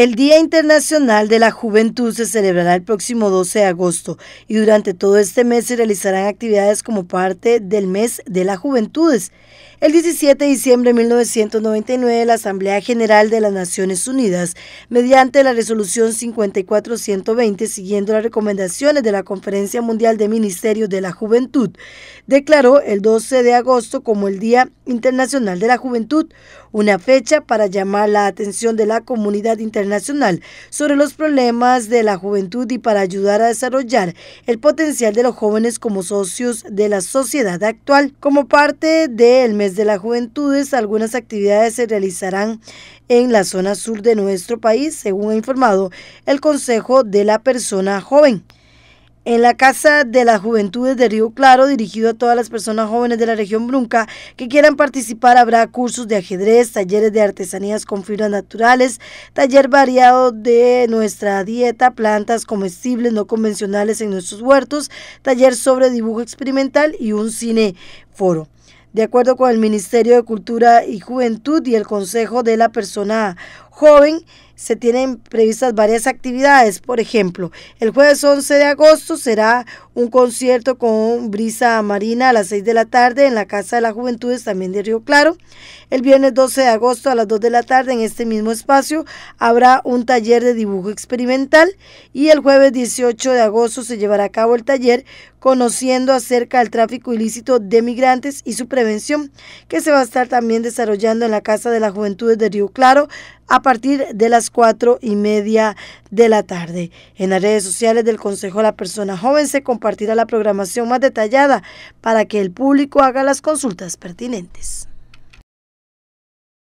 El Día Internacional de la Juventud se celebrará el próximo 12 de agosto y durante todo este mes se realizarán actividades como parte del Mes de las Juventudes. El 17 de diciembre de 1999, la Asamblea General de las Naciones Unidas, mediante la resolución 5420, siguiendo las recomendaciones de la Conferencia Mundial de Ministerios de la Juventud, declaró el 12 de agosto como el Día Internacional de la Juventud, una fecha para llamar la atención de la comunidad internacional Nacional sobre los problemas de la juventud y para ayudar a desarrollar el potencial de los jóvenes como socios de la sociedad actual. Como parte del mes de la Juventud, algunas actividades se realizarán en la zona sur de nuestro país, según ha informado el Consejo de la Persona Joven en la Casa de las Juventudes de Río Claro, dirigido a todas las personas jóvenes de la región Brunca que quieran participar. Habrá cursos de ajedrez, talleres de artesanías con fibras naturales, taller variado de nuestra dieta, plantas comestibles no convencionales en nuestros huertos, taller sobre dibujo experimental y un cineforo. De acuerdo con el Ministerio de Cultura y Juventud y el Consejo de la Persona joven se tienen previstas varias actividades. Por ejemplo, el jueves 11 de agosto será un concierto con Brisa Marina a las 6 de la tarde en la Casa de las Juventudes también de Río Claro. El viernes 12 de agosto a las 2 de la tarde en este mismo espacio habrá un taller de dibujo experimental y el jueves 18 de agosto se llevará a cabo el taller conociendo acerca del tráfico ilícito de migrantes y su prevención que se va a estar también desarrollando en la Casa de las Juventudes de Río Claro a partir de las cuatro y media de la tarde. En las redes sociales del Consejo de la Persona Joven se compartirá la programación más detallada para que el público haga las consultas pertinentes.